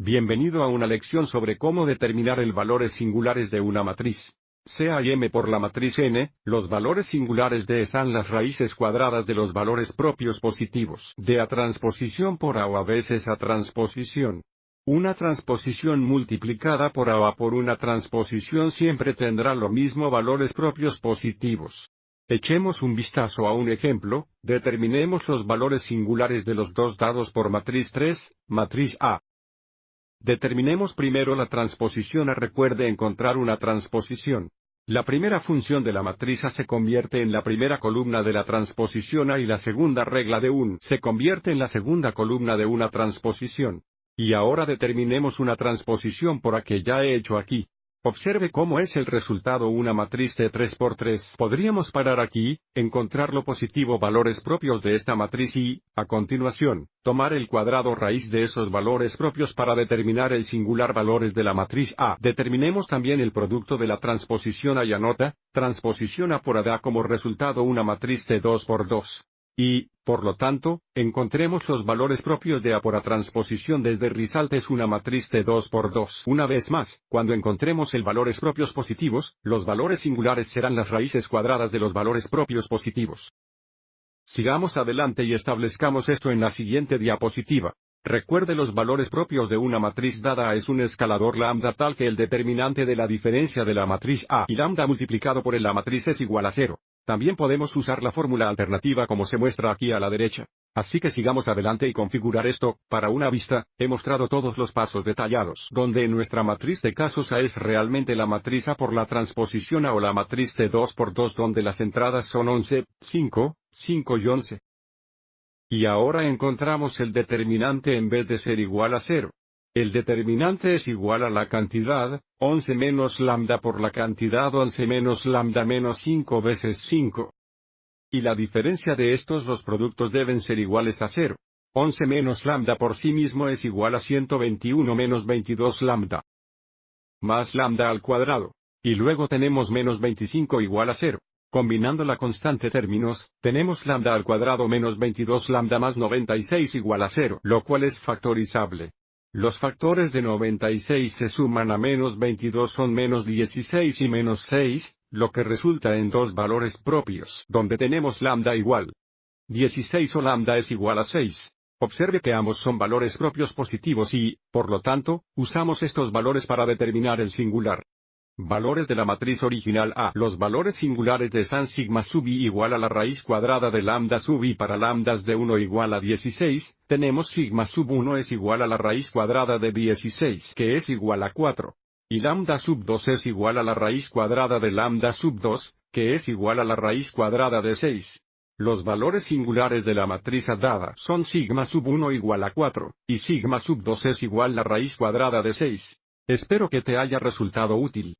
Bienvenido a una lección sobre cómo determinar el valores singulares de una matriz. Sea m por la matriz n, los valores singulares de están las raíces cuadradas de los valores propios positivos de A transposición por A o a veces A transposición. Una transposición multiplicada por A A por una transposición siempre tendrá lo mismo valores propios positivos. Echemos un vistazo a un ejemplo, determinemos los valores singulares de los dos dados por matriz 3, matriz A. Determinemos primero la transposición a recuerde encontrar una transposición. La primera función de la matriz se convierte en la primera columna de la transposición A y la segunda regla de un se convierte en la segunda columna de una transposición. Y ahora determinemos una transposición por A que ya he hecho aquí. Observe cómo es el resultado una matriz de 3 por 3. Podríamos parar aquí, encontrar lo positivo valores propios de esta matriz y, a continuación, tomar el cuadrado raíz de esos valores propios para determinar el singular valores de la matriz A. Determinemos también el producto de la transposición A y anota, transposición A por da como resultado una matriz de 2 por 2. Y, por lo tanto, encontremos los valores propios de A por A transposición desde Rizalte es una matriz de 2 por 2. Una vez más, cuando encontremos el valores propios positivos, los valores singulares serán las raíces cuadradas de los valores propios positivos. Sigamos adelante y establezcamos esto en la siguiente diapositiva. Recuerde los valores propios de una matriz dada A es un escalador lambda tal que el determinante de la diferencia de la matriz A y lambda multiplicado por el la matriz es igual a cero. También podemos usar la fórmula alternativa como se muestra aquí a la derecha. Así que sigamos adelante y configurar esto, para una vista, he mostrado todos los pasos detallados donde nuestra matriz de casos A es realmente la matriz A por la transposición A o la matriz de 2 por 2 donde las entradas son 11, 5, 5 y 11. Y ahora encontramos el determinante en vez de ser igual a 0. El determinante es igual a la cantidad, 11 menos lambda por la cantidad 11 menos lambda menos 5 veces 5. Y la diferencia de estos dos productos deben ser iguales a 0. 11 menos lambda por sí mismo es igual a 121 menos 22 lambda. Más lambda al cuadrado. Y luego tenemos menos 25 igual a 0. Combinando la constante términos, tenemos lambda al cuadrado menos 22 lambda más 96 igual a 0. lo cual es factorizable. Los factores de 96 se suman a menos 22 son menos 16 y menos 6, lo que resulta en dos valores propios donde tenemos lambda igual. 16 o lambda es igual a 6. Observe que ambos son valores propios positivos y, por lo tanto, usamos estos valores para determinar el singular. Valores de la matriz original A. Los valores singulares de san sigma sub i igual a la raíz cuadrada de lambda sub i para lambdas de 1 igual a 16, tenemos sigma sub 1 es igual a la raíz cuadrada de 16 que es igual a 4. Y lambda sub 2 es igual a la raíz cuadrada de lambda sub 2, que es igual a la raíz cuadrada de 6. Los valores singulares de la matriz A dada son sigma sub 1 igual a 4, y sigma sub 2 es igual a la raíz cuadrada de 6. Espero que te haya resultado útil.